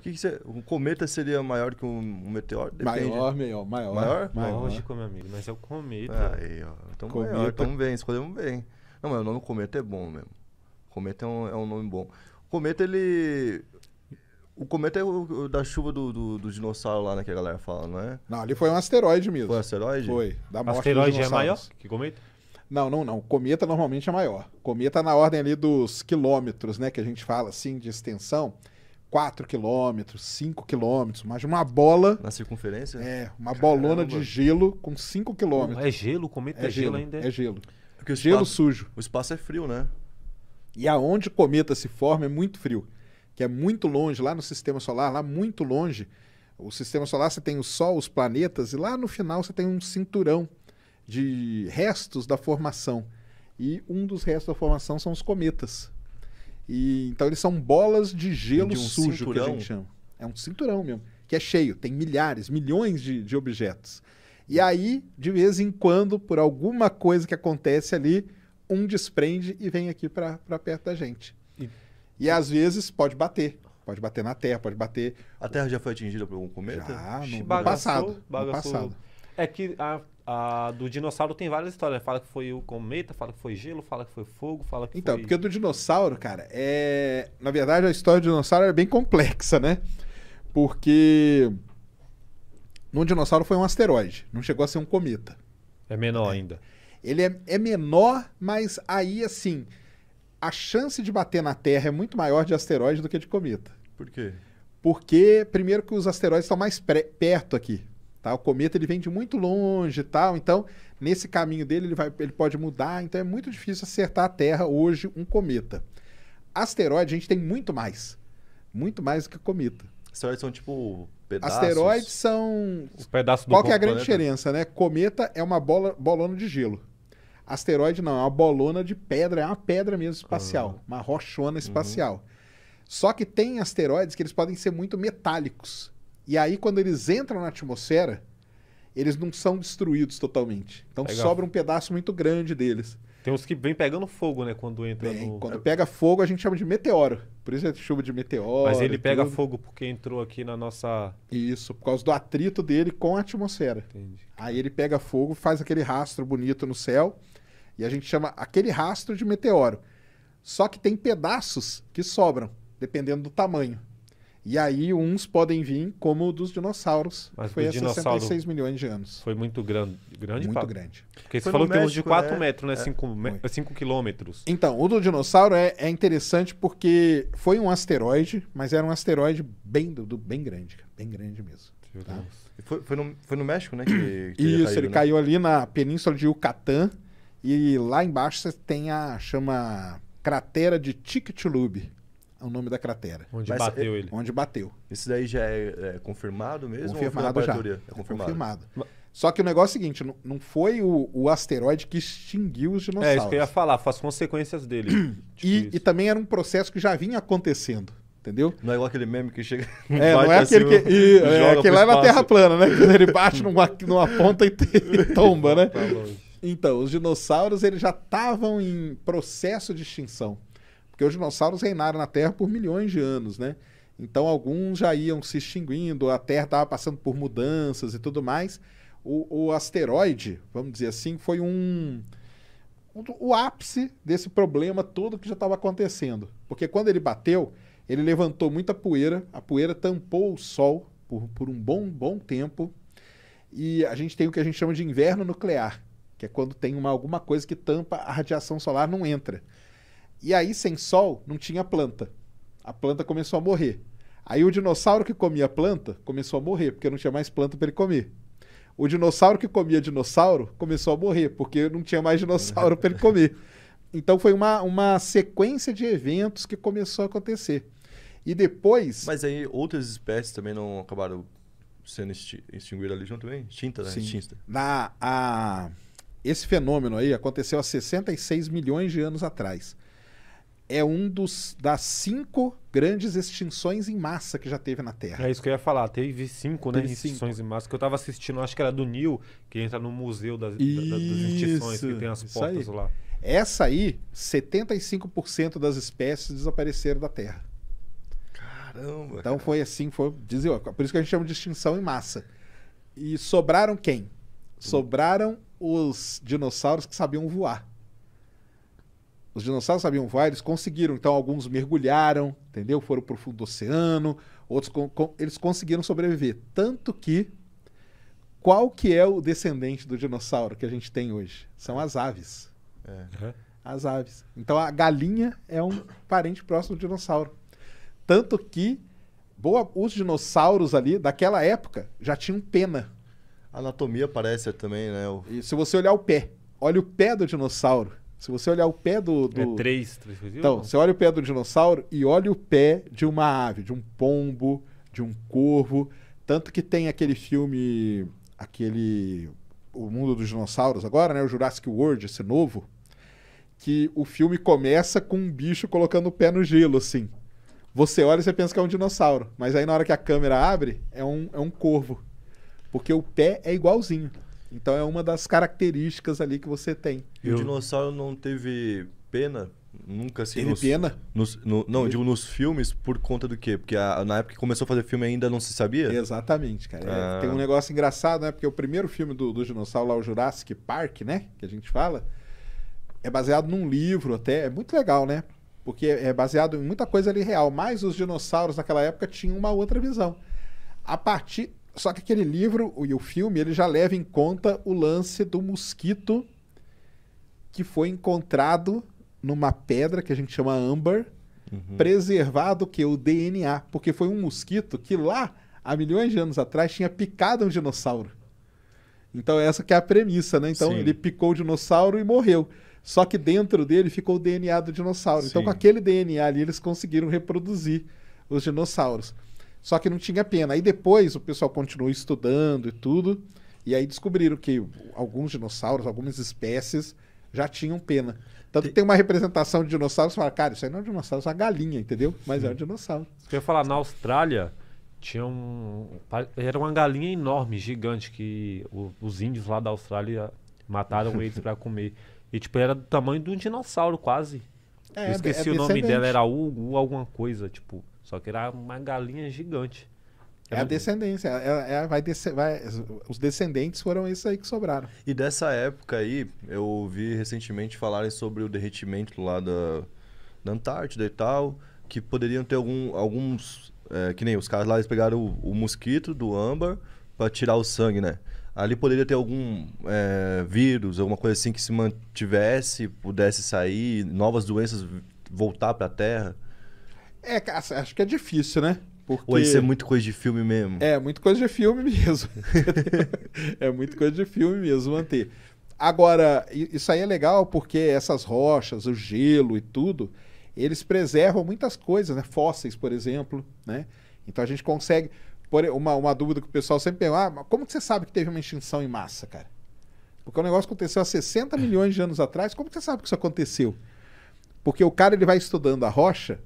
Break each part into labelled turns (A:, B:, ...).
A: O que, que você. Um cometa seria maior que um, um meteoro? Depende. Maior, maior, maior. Maior? Maior, lógico,
B: meu amigo, mas é o cometa. Aí, ó. Então, cometa. maior, tamo então
A: bem, escolhemos bem. Não, mas o nome cometa é bom mesmo. Cometa é um, é um nome bom. cometa, ele. O cometa é o, o da chuva do, do, do, dinossauro lá, né, que a galera fala, não é?
C: Não, ali foi um asteroide mesmo. Foi um asteroide? Foi. Da morte asteroide é maior que cometa? Não, não, não. Cometa normalmente é maior. Cometa é na ordem ali dos quilômetros, né, que a gente fala assim de extensão. 4 quilômetros, 5 quilômetros, mas uma bola. Na circunferência? É, uma Caramba. bolona de gelo com 5 quilômetros. É gelo? O cometa é, é gelo, gelo, ainda? É, é gelo. Porque o espaço, gelo sujo. O espaço é frio, né? E aonde o cometa se forma é muito frio, que é muito longe, lá no sistema solar, lá muito longe. O sistema solar você tem o Sol, os planetas, e lá no final você tem um cinturão de restos da formação. E um dos restos da formação são os cometas. E, então eles são bolas de gelo de um sujo, cinturão. que a gente chama. É um cinturão mesmo, que é cheio, tem milhares, milhões de, de objetos. E aí, de vez em quando, por alguma coisa que acontece ali, um desprende e vem aqui para perto da gente. E... e às vezes pode bater. Pode bater na Terra, pode bater. A Terra já foi atingida por algum cometa? Já, no, bagaçou, no passado. Bagaçou. No passado. É que
B: a a do dinossauro tem várias histórias. Fala que foi o cometa, fala que foi gelo, fala que foi fogo, fala
C: que então, foi... porque do dinossauro, cara, é... Na verdade, a história do dinossauro é bem complexa, né? Porque... No dinossauro foi um asteroide, não chegou a ser um cometa. É menor é. ainda. Ele é, é menor, mas aí, assim, a chance de bater na Terra é muito maior de asteroide do que de cometa. Por quê? Porque, primeiro, que os asteroides estão mais perto aqui. Tá? O cometa ele vem de muito longe e tal, então nesse caminho dele ele, vai, ele pode mudar, então é muito difícil acertar a Terra hoje um cometa. Asteroide a gente tem muito mais, muito mais do que cometa. Asteroides são tipo pedaços? Asteroides são...
A: Os pedaços do Qual que é a grande planeta?
C: diferença, né? Cometa é uma bola, bolona de gelo. Asteroide não, é uma bolona de pedra, é uma pedra mesmo espacial, ah. uma rochona uhum. espacial. Uhum. Só que tem asteroides que eles podem ser muito metálicos. E aí, quando eles entram na atmosfera, eles não são destruídos totalmente. Então Legal. sobra um pedaço muito grande deles. Tem uns que vem pegando fogo, né? Quando entra Bem, no. Quando pega fogo, a gente chama de meteoro. Por isso é chuva de meteoro. Mas ele pega tudo. fogo porque
B: entrou aqui na nossa.
C: Isso, por causa do atrito dele com a atmosfera. Entendi. Aí ele pega fogo, faz aquele rastro bonito no céu. E a gente chama aquele rastro de meteoro. Só que tem pedaços que sobram, dependendo do tamanho. E aí uns podem vir como o dos dinossauros, Mas que foi há 66 milhões de anos. Foi muito
B: grande. grande muito pra... grande. Porque foi você falou que tem uns de 4 né? metros, né? 5 é. quilômetros.
C: Então, o do dinossauro é, é, interessante porque foi um asteroide, mas era um asteroide bem, do, bem grande, bem grande mesmo. Tá? Foi, foi, no, foi no México, né? Que, que Isso, ele, caiu, ele né? caiu ali na península de Yucatán e lá embaixo você tem a chama cratera de Chicxulub é o nome da cratera. Onde Mas bateu é, ele. Onde bateu.
A: Isso daí já é, é confirmado mesmo? Confirmado já. É, é confirmado. confirmado.
C: Só que o negócio é o seguinte, não, não foi o, o, asteroide que extinguiu os dinossauros. É isso que eu ia
A: falar, faz consequências
C: dele. tipo e, e, também era um processo que já vinha acontecendo.
A: Entendeu? Não é igual aquele meme que chega. É, não é aquele assim, que. E, é, que leva é espaço. a terra plana, né? Quando ele bate numa, numa ponta e, e tomba, né? Tá
C: então, os dinossauros eles já estavam em processo de extinção. Porque os dinossauros reinaram na Terra por milhões de anos, né? Então alguns já iam se extinguindo, a Terra estava passando por mudanças e tudo mais. O, o, asteroide, vamos dizer assim, foi um, o ápice desse problema todo que já estava acontecendo. Porque quando ele bateu, ele levantou muita poeira, a poeira tampou o Sol por, por um bom, bom tempo. E a gente tem o que a gente chama de inverno nuclear, que é quando tem uma, alguma coisa que tampa, a radiação solar não entra. E aí, sem sol, não tinha planta. A planta começou a morrer. Aí o dinossauro que comia planta começou a morrer, porque não tinha mais planta para ele comer. O dinossauro que comia dinossauro começou a morrer, porque não tinha mais dinossauro para ele comer. Então foi uma, uma sequência de eventos que começou a acontecer. E depois. Mas aí outras
A: espécies também não acabaram sendo exti extinguidas ali junto também? Extinta, né? Sim. Extinta.
C: Na, a... Esse fenômeno aí aconteceu há 66 milhões de anos atrás é um dos das cinco grandes extinções em massa que já teve na Terra. É isso que eu ia falar. Teve cinco, né, teve né? Cinco. Extinções em massa. Que eu estava assistindo, acho que era do Nil, que entra
B: no museu das, isso, da, das extinções, que tem as portas aí. lá.
C: Essa aí, 75% das espécies desapareceram da Terra. Caramba. Então cara. foi assim, foi. Dizer, por isso que a gente chama de extinção em massa. E sobraram quem? Sobraram os dinossauros que sabiam voar os dinossauros sabiam voar, eles conseguiram. Então, alguns mergulharam, entendeu? Foram para o fundo do oceano, outros com, com, eles conseguiram sobreviver. Tanto que, qual que é o descendente do dinossauro que a gente tem hoje? São as aves. É. As aves. Então, a galinha é um parente próximo do dinossauro. Tanto que, boa, os dinossauros ali, daquela época, já tinham pena. A anatomia parece também, né? O... se você olhar o pé, olha o pé do dinossauro se você olhar o pé do. do... É três,
B: três Então, você
C: olha o pé do dinossauro e olha o pé de uma ave, de um pombo, de um corvo. Tanto que tem aquele filme. Aquele. O mundo dos dinossauros agora, né? O Jurassic World, esse novo. Que o filme começa com um bicho colocando o pé no gelo, assim. Você olha e você pensa que é um dinossauro. Mas aí na hora que a câmera abre, é um, é um corvo. Porque o pé é igualzinho. Então é uma das características ali que você tem. E o
A: dinossauro não teve pena? Nunca se. Assim, teve nos, pena? Nos, no, não, teve. digo nos filmes por conta do quê? Porque a, na época que começou a fazer filme ainda não se sabia? Exatamente, cara. É, ah. É, tem um negócio
C: engraçado, né? Porque o primeiro filme do, do dinossauro lá, o Jurassic Park, né? Que a gente fala, é baseado num livro até. É muito legal, né? Porque é, é baseado em muita coisa ali real. Mas os dinossauros naquela época tinham uma outra visão. A partir só que aquele livro e o filme, ele já leva em conta o lance do mosquito que foi encontrado numa pedra que a gente chama âmbar, uhum. preservado que o DNA, porque foi um mosquito que lá há milhões de anos atrás tinha picado um dinossauro. Então essa que é a premissa, né? Então Sim. ele picou o dinossauro e morreu. Só que dentro dele ficou o DNA do dinossauro. Sim. Então com aquele DNA ali eles conseguiram reproduzir os dinossauros. Só que não tinha pena. Aí depois o pessoal continuou estudando e tudo, e aí descobriram que alguns dinossauros, algumas espécies já tinham pena. Tanto que tem uma representação de dinossauros, você fala, cara, isso aí não é um dinossauro, isso é uma galinha, entendeu? Mas Sim. é um dinossauro.
B: Você ia falar, na Austrália tinha um. Era uma galinha enorme, gigante, que os índios lá da Austrália mataram eles para comer. E, tipo, era do tamanho de um dinossauro, quase. É, eu esqueci é o nome dela, era Hugo, alguma coisa, tipo. Só que era uma galinha gigante.
C: É a descendência. É, é, é, vai desce, vai, os descendentes foram esses aí que sobraram.
A: E dessa época aí, eu ouvi recentemente falarem sobre o derretimento lá da, da Antártida e tal, que poderiam ter algum, alguns. É, que nem os caras lá, eles pegaram o, o mosquito do âmbar para tirar o sangue, né? Ali poderia ter algum é, vírus, alguma coisa assim que se mantivesse, pudesse sair, novas doenças voltar para a Terra.
C: É, acho que é difícil, né? Porque... Ou isso é muito coisa de filme mesmo? É, muito coisa de filme mesmo. é muito coisa de filme mesmo manter. Agora, isso aí é legal porque essas rochas, o gelo e tudo, eles preservam muitas coisas, né? Fósseis, por exemplo, né? Então a gente consegue... uma, uma dúvida que o pessoal sempre pergunta, ah, como que você sabe que teve uma extinção em massa, cara? Porque o negócio aconteceu há 60 milhões de anos atrás, como que você sabe que isso aconteceu? Porque o cara ele vai estudando a rocha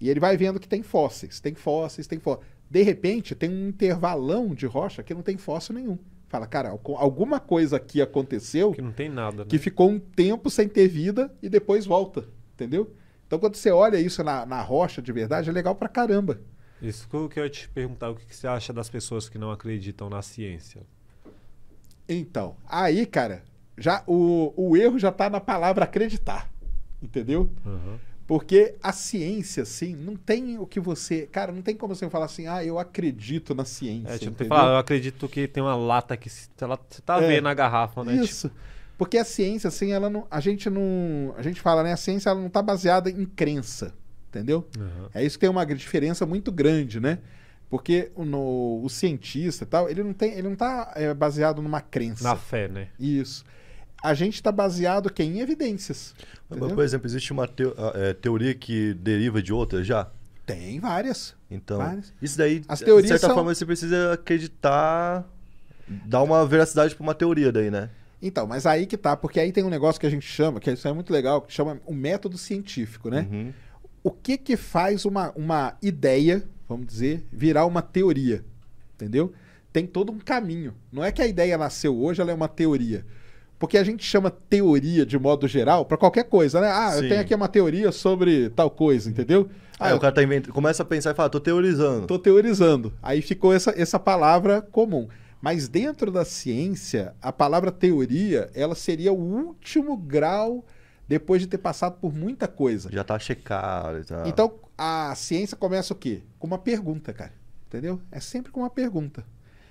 C: e ele vai vendo que tem fósseis, tem fósseis, tem fósseis. De repente, tem um intervalão de rocha que não tem fóssil nenhum. Fala, cara, alguma coisa aqui aconteceu. Que não tem nada. Né? Que ficou um tempo sem ter vida e depois volta. Entendeu? Então, quando você olha isso na, na rocha de verdade, é legal pra caramba.
B: Isso que eu ia te perguntar, o que, você acha das pessoas que não acreditam na ciência?
C: Então, aí, cara, já o, o erro já tá na palavra acreditar. Entendeu? Uhum. Porque a ciência, assim, não tem o que você. Cara, não tem como você falar assim, ah, eu acredito na ciência. É, tipo, falar, eu
B: acredito que tem uma lata que você tá é, vendo a garrafa, né? Isso.
C: Tipo... Porque a ciência, assim, ela não. A gente não. A gente fala, né? A ciência ela não tá baseada em crença. Entendeu? Uhum. É isso que tem uma diferença muito grande, né? Porque no, o cientista e tal, ele não tem. Ele não tá é, baseado numa crença. Na fé, né? Isso a gente está baseado que, em evidências. Mas, por exemplo, existe uma
A: é, teoria que deriva de outra já?
C: Tem várias. Então, várias. isso daí, As teorias de certa são... forma, você
A: precisa acreditar, dar uma veracidade para uma teoria daí, né?
C: Então, mas aí que tá, porque aí tem um negócio que a gente chama, que isso é muito legal, que chama o método científico, né? Uhum. O que que faz uma, uma ideia, vamos dizer, virar uma teoria, entendeu? Tem todo um caminho. Não é que a ideia nasceu hoje, ela é uma teoria. Porque a gente chama teoria de modo geral para qualquer coisa, né? Ah, Sim. eu tenho aqui uma teoria sobre tal coisa, entendeu? Ah, o cara tá inventando, começa a pensar e fala, tô teorizando. Tô teorizando. Aí ficou essa, essa palavra comum. Mas dentro da ciência, a palavra teoria, ela seria o último grau depois de ter passado por muita coisa.
A: Já tá checado e tá... tal. Então,
C: a ciência começa o quê? Com uma pergunta, cara. Entendeu? É sempre com uma pergunta.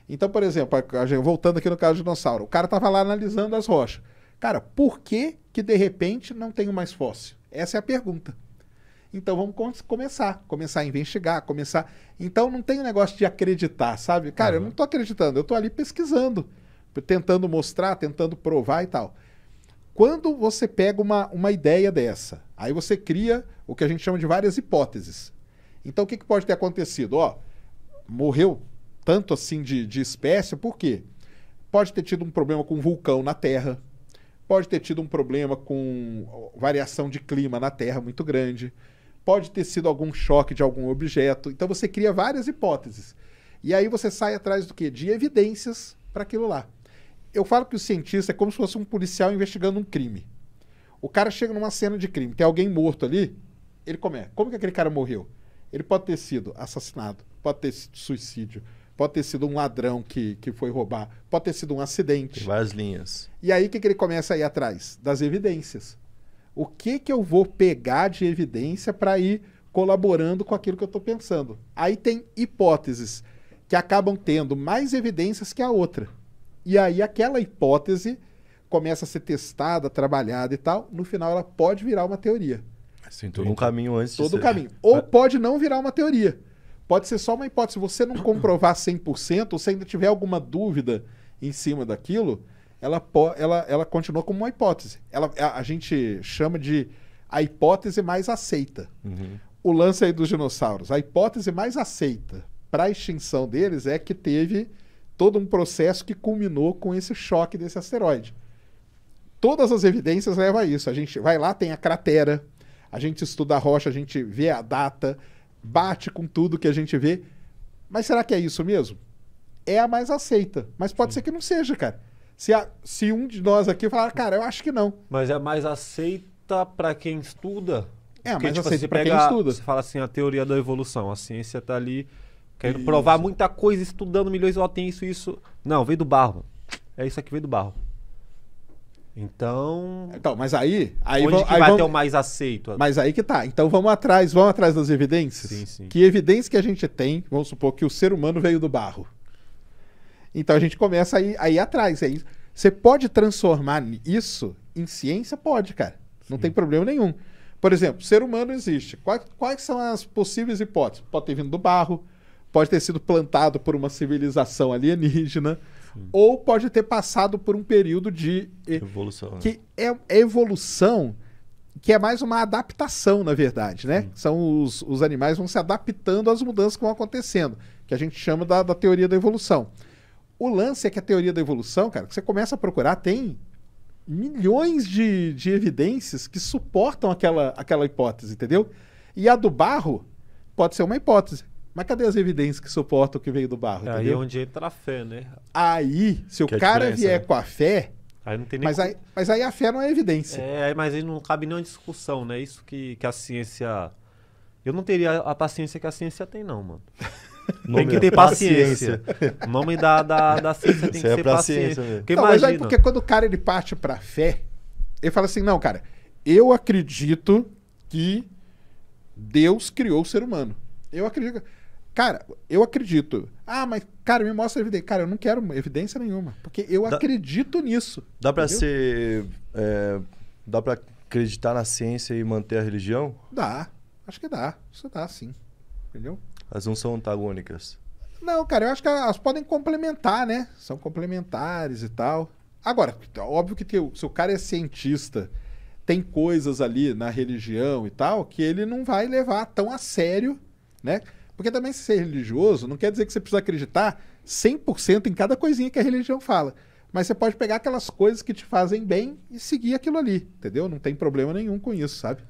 C: Então, por exemplo, voltando aqui no caso do dinossauro, o cara estava lá analisando as rochas. Cara, por que que de repente não tenho mais fóssil? Essa é a pergunta. Então vamos começar, começar a investigar, começar. Então não tem o um negócio de acreditar, sabe? Cara, uhum. eu não estou acreditando, eu estou ali pesquisando, tentando mostrar, tentando provar e tal. Quando você pega uma, uma ideia dessa, aí você cria o que a gente chama de várias hipóteses. Então o que, que pode ter acontecido? Ó, morreu tanto assim de, de espécie, por quê? Pode ter tido um problema com vulcão na Terra, pode ter tido um problema com variação de clima na Terra muito grande, pode ter sido algum choque de algum objeto. Então você cria várias hipóteses. E aí você sai atrás do quê? De evidências para aquilo lá. Eu falo que o cientista é como se fosse um policial investigando um crime. O cara chega numa cena de crime, tem alguém morto ali, ele começa. Como que aquele cara morreu? Ele pode ter sido assassinado, pode ter sido suicídio, pode ter sido um ladrão que, que foi roubar, pode ter sido um acidente. Tem várias linhas. E aí o que, que ele começa a ir atrás? Das evidências. O que, que eu vou pegar de evidência para ir colaborando com aquilo que eu estou pensando? Aí tem hipóteses que acabam tendo mais evidências que a outra. E aí aquela hipótese começa a ser testada, trabalhada e tal, no final ela pode virar uma teoria. Assim, todo um caminho antes Todo de ser... caminho. Ou pode não virar uma teoria pode ser só uma hipótese. Você não comprovar 100%, ou se ainda tiver alguma dúvida em cima daquilo, ela, ela, ela continua como uma hipótese. Ela, a, a gente chama de a hipótese mais aceita. Uhum. O lance aí dos dinossauros. A hipótese mais aceita para a extinção deles é que teve todo um processo que culminou com esse choque desse asteroide. Todas as evidências levam a isso. A gente vai lá, tem a cratera, a gente estuda a rocha, a gente vê a data, bate com tudo que a gente vê. Mas será que é isso mesmo? É a mais aceita. Mas pode Sim. ser que não seja, cara. Se, a, se um de nós aqui falar, cara, eu acho que não.
B: Mas é mais aceita para quem estuda? É, Porque, mais tipo, aceita assim, para quem estuda. Você fala assim, a teoria da evolução. A ciência tá ali querendo isso. provar muita coisa, estudando milhões, ó, tem isso, isso. Não, veio do barro. É isso aqui, veio do barro. Então. Então, mas aí. aí onde que aí vai ter o mais aceito? Mas aí
C: que tá. Então vamos atrás, vamos atrás das evidências. Sim, sim. Que evidência que a gente tem? Vamos supor que o ser humano veio do barro. Então a gente começa aí, aí atrás. Aí, é você pode transformar isso em ciência? Pode, cara. Não sim. tem problema nenhum. Por exemplo, ser humano existe. Quais, quais são as possíveis hipóteses? Pode ter vindo do barro, pode ter sido plantado por uma civilização alienígena ou pode ter passado por um período de
A: evolução. Né? Que né?
C: é evolução que é mais uma adaptação, na verdade, né? Hum. São os, os animais vão se adaptando às mudanças que vão acontecendo, que a gente chama da, da teoria da evolução. O lance é que a teoria da evolução, cara, que você começa a procurar, tem milhões de, de evidências que suportam aquela, aquela hipótese, entendeu? E a do barro pode ser uma hipótese. Mas cadê as evidências que suportam o que veio do barro? Aí é onde
B: entra a fé, né?
C: Aí, se que o é cara vier né? com a fé, Aí não tem nem mas, aí, mas aí a fé não é evidência.
B: É, mas aí não cabe nenhuma discussão, né? Isso que, que a ciência. Eu não teria a paciência que a ciência tem, não, mano. Nome tem que ter paciência. o nome da, da, da ciência tem que é ser paciência. paciência. não, imagina... mas aí porque quando o
C: cara ele parte pra fé, ele fala assim: não, cara, eu acredito que Deus criou o ser humano. Eu acredito. Cara, eu acredito. Ah, mas, cara, me mostra evidência. Cara, eu não quero evidência nenhuma. Porque eu dá, acredito nisso.
A: Dá para ser. É, dá para acreditar na ciência e manter a religião?
C: Dá. Acho que dá. Isso dá, sim. Entendeu?
A: As não são antagônicas.
C: Não, cara, eu acho que elas podem complementar, né? São complementares e tal. Agora, óbvio que teu, se o cara é cientista, tem coisas ali na religião e tal, que ele não vai levar tão a sério, né? Porque também se ser religioso não quer dizer que você precisa acreditar 100% em cada coisinha que a religião fala. Mas você pode pegar aquelas coisas que te fazem bem e seguir aquilo ali, entendeu? Não tem problema nenhum com isso, sabe?